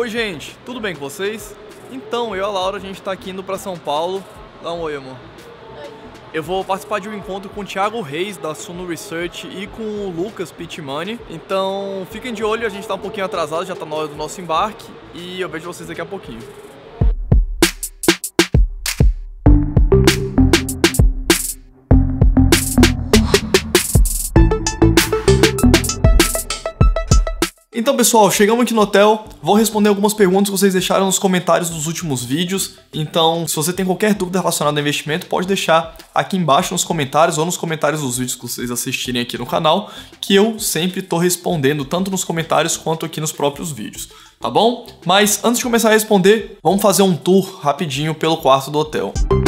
Oi, gente, tudo bem com vocês? Então, eu e a Laura, a gente está aqui indo para São Paulo. Dá um oi, amor. Oi. Eu vou participar de um encontro com o Thiago Reis, da Suno Research, e com o Lucas Pitmani. Então, fiquem de olho, a gente está um pouquinho atrasado, já está na hora do nosso embarque. E eu vejo vocês daqui a pouquinho. Então, pessoal, chegamos aqui no hotel. Vou responder algumas perguntas que vocês deixaram nos comentários dos últimos vídeos. Então, se você tem qualquer dúvida relacionada a investimento, pode deixar aqui embaixo nos comentários ou nos comentários dos vídeos que vocês assistirem aqui no canal, que eu sempre estou respondendo, tanto nos comentários quanto aqui nos próprios vídeos. Tá bom? Mas antes de começar a responder, vamos fazer um tour rapidinho pelo quarto do hotel. Música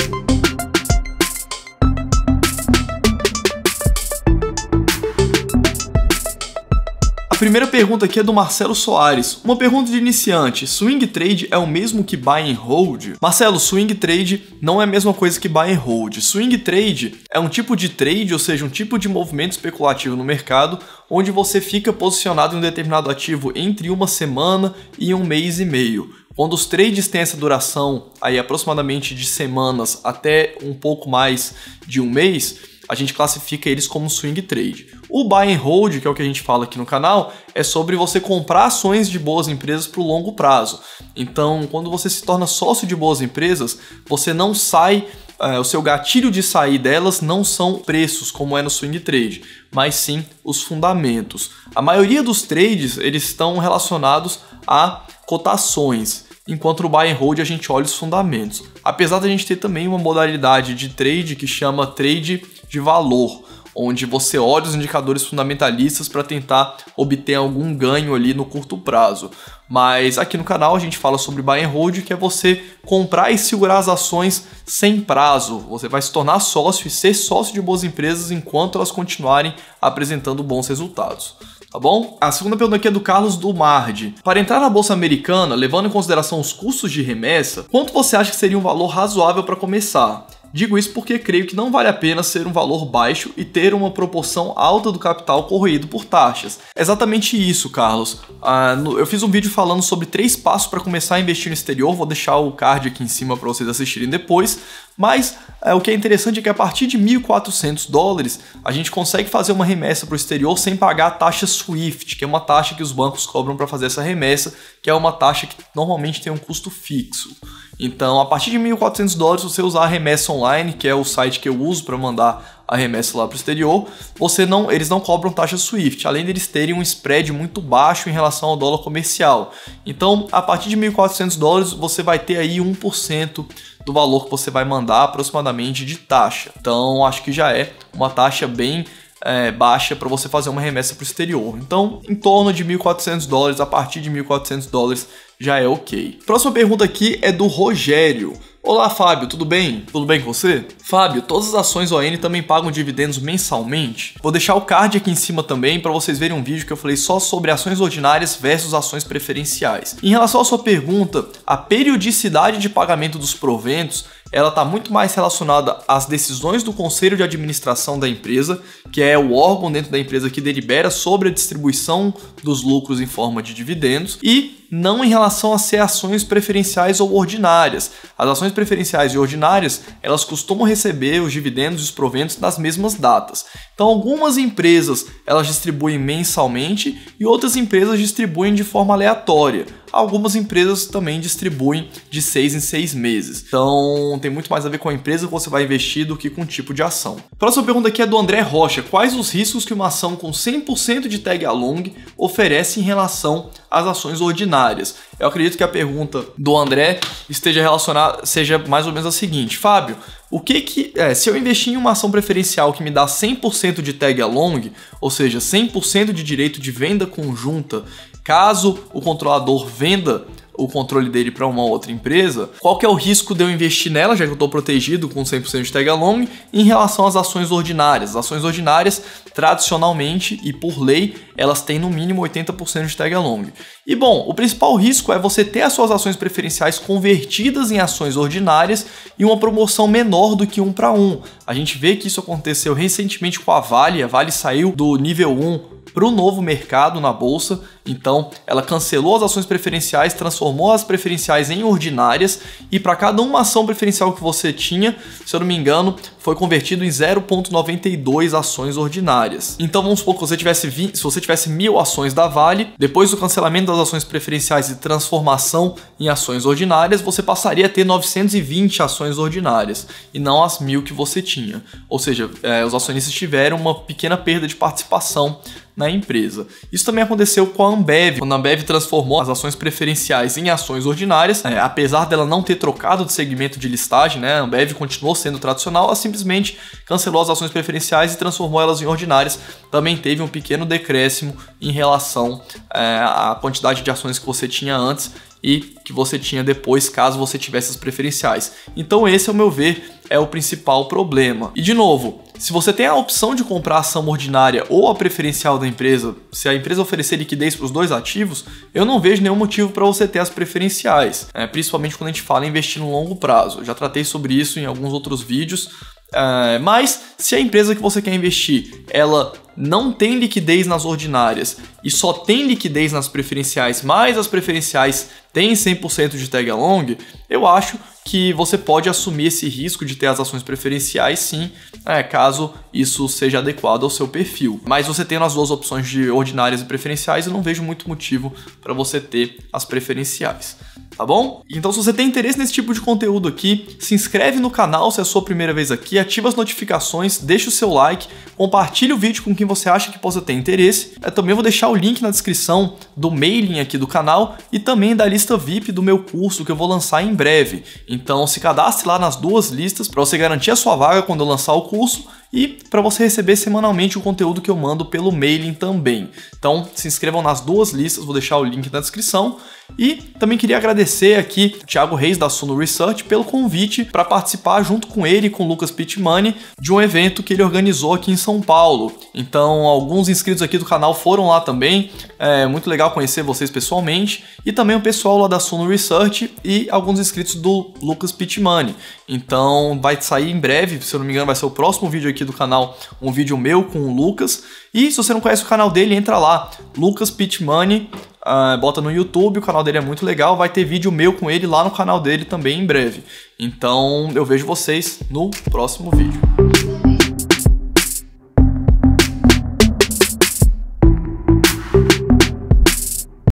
primeira pergunta aqui é do Marcelo Soares. Uma pergunta de iniciante: swing trade é o mesmo que buy and hold? Marcelo, swing trade não é a mesma coisa que buy and hold. Swing trade é um tipo de trade, ou seja, um tipo de movimento especulativo no mercado onde você fica posicionado em um determinado ativo entre uma semana e um mês e meio. Quando os trades têm essa duração aí aproximadamente de semanas até um pouco mais de um mês, a gente classifica eles como swing trade. O buy and hold, que é o que a gente fala aqui no canal, é sobre você comprar ações de boas empresas para o longo prazo. Então, quando você se torna sócio de boas empresas, você não sai eh, o seu gatilho de sair delas não são preços, como é no swing trade, mas sim os fundamentos. A maioria dos trades eles estão relacionados a cotações, enquanto o buy and hold a gente olha os fundamentos. Apesar da gente ter também uma modalidade de trade que chama trade de valor, onde você olha os indicadores fundamentalistas para tentar obter algum ganho ali no curto prazo. Mas aqui no canal a gente fala sobre buy and hold, que é você comprar e segurar as ações sem prazo. Você vai se tornar sócio e ser sócio de boas empresas enquanto elas continuarem apresentando bons resultados tá bom? A segunda pergunta aqui é do Carlos Dumardi. Para entrar na bolsa americana, levando em consideração os custos de remessa, quanto você acha que seria um valor razoável para começar? Digo isso porque creio que não vale a pena ser um valor baixo e ter uma proporção alta do capital corroído por taxas. Exatamente isso, Carlos. Ah, no, eu fiz um vídeo falando sobre três passos para começar a investir no exterior, vou deixar o card aqui em cima para vocês assistirem depois, mas é, o que é interessante é que a partir de 1.400 dólares a gente consegue fazer uma remessa para o exterior sem pagar a taxa SWIFT, que é uma taxa que os bancos cobram para fazer essa remessa, que é uma taxa que normalmente tem um custo fixo. Então, a partir de 1.400 dólares, você usar a remessa online, que é o site que eu uso para mandar a remessa lá para o exterior, você não, eles não cobram taxa SWIFT, além deles terem um spread muito baixo em relação ao dólar comercial. Então, a partir de 1.400 dólares, você vai ter aí 1% do valor que você vai mandar aproximadamente de taxa. Então acho que já é uma taxa bem é, baixa para você fazer uma remessa para o exterior. Então, em torno de 1.400 dólares, a partir de 1.400 dólares já é ok. Próxima pergunta aqui é do Rogério. Olá, Fábio, tudo bem? Tudo bem com você? Fábio, todas as ações ON também pagam dividendos mensalmente? Vou deixar o card aqui em cima também para vocês verem um vídeo que eu falei só sobre ações ordinárias versus ações preferenciais. Em relação à sua pergunta, a periodicidade de pagamento dos proventos ela está muito mais relacionada às decisões do conselho de administração da empresa, que é o órgão dentro da empresa que delibera sobre a distribuição dos lucros em forma de dividendos, e não em relação a ser ações preferenciais ou ordinárias. As ações preferenciais e ordinárias, elas costumam receber os dividendos e os proventos nas mesmas datas. Então, algumas empresas, elas distribuem mensalmente e outras empresas distribuem de forma aleatória. Algumas empresas também distribuem de seis em seis meses. Então tem muito mais a ver com a empresa que você vai investir do que com o tipo de ação. Próxima pergunta aqui é do André Rocha. Quais os riscos que uma ação com 100% de tag along oferece em relação às ações ordinárias? Eu acredito que a pergunta do André esteja relacionada, seja mais ou menos a seguinte. Fábio, o que que é, se eu investir em uma ação preferencial que me dá 100% de tag along, ou seja, 100% de direito de venda conjunta Caso o controlador venda o controle dele para uma outra empresa, qual que é o risco de eu investir nela, já que eu estou protegido com 100% de tag along, em relação às ações ordinárias? As ações ordinárias, tradicionalmente e por lei, elas têm no mínimo 80% de tag along. E bom, o principal risco é você ter as suas ações preferenciais convertidas em ações ordinárias e uma promoção menor do que um para um. A gente vê que isso aconteceu recentemente com a Vale, a Vale saiu do nível 1 para o novo mercado na bolsa então, ela cancelou as ações preferenciais, transformou as preferenciais em ordinárias e para cada uma ação preferencial que você tinha, se eu não me engano, foi convertido em 0.92 ações ordinárias. Então, vamos supor que você tivesse 20, se você tivesse mil ações da Vale, depois do cancelamento das ações preferenciais e transformação em ações ordinárias, você passaria a ter 920 ações ordinárias e não as mil que você tinha. Ou seja, é, os acionistas tiveram uma pequena perda de participação na empresa. Isso também aconteceu com a Ambev. Quando a Ambev transformou as ações preferenciais em ações ordinárias, é, apesar dela não ter trocado de segmento de listagem, né, a Ambev continuou sendo tradicional, ela simplesmente cancelou as ações preferenciais e transformou elas em ordinárias. Também teve um pequeno decréscimo em relação é, à quantidade de ações que você tinha antes e que você tinha depois caso você tivesse as preferenciais. Então esse, ao meu ver, é o principal problema. E de novo, se você tem a opção de comprar a ação ordinária ou a preferencial da empresa, se a empresa oferecer liquidez para os dois ativos, eu não vejo nenhum motivo para você ter as preferenciais, né? principalmente quando a gente fala em investir no longo prazo. Eu já tratei sobre isso em alguns outros vídeos, Uh, mas se a empresa que você quer investir, ela não tem liquidez nas ordinárias e só tem liquidez nas preferenciais, mas as preferenciais têm 100% de tag along, eu acho que você pode assumir esse risco de ter as ações preferenciais, sim, é, caso isso seja adequado ao seu perfil. Mas você tendo as duas opções de ordinárias e preferenciais, eu não vejo muito motivo para você ter as preferenciais. Tá bom? Então, se você tem interesse nesse tipo de conteúdo aqui, se inscreve no canal se é a sua primeira vez aqui, ativa as notificações, deixa o seu like, compartilhe o vídeo com quem você acha que possa ter interesse. Eu é, também vou deixar o link na descrição do mailing aqui do canal e também da lista VIP do meu curso que eu vou lançar em breve. Então se cadastre lá nas duas listas para você garantir a sua vaga quando eu lançar o curso e para você receber semanalmente o conteúdo que eu mando pelo mailing também. Então se inscrevam nas duas listas, vou deixar o link na descrição. E também queria agradecer aqui o Thiago Reis da Suno Research pelo convite para participar junto com ele e com o Lucas Pitmani de um evento que ele organizou aqui em São Paulo. Então alguns inscritos aqui do canal foram lá também. É muito legal conhecer vocês pessoalmente e também o pessoal lá da Suno Research e alguns inscritos do Lucas Pitmani. Então vai sair em breve, se eu não me engano vai ser o próximo vídeo aqui aqui do canal um vídeo meu com o Lucas. E se você não conhece o canal dele, entra lá, Lucas Pitmani, uh, ah, bota no YouTube, o canal dele é muito legal, vai ter vídeo meu com ele lá no canal dele também em breve. Então eu vejo vocês no próximo vídeo.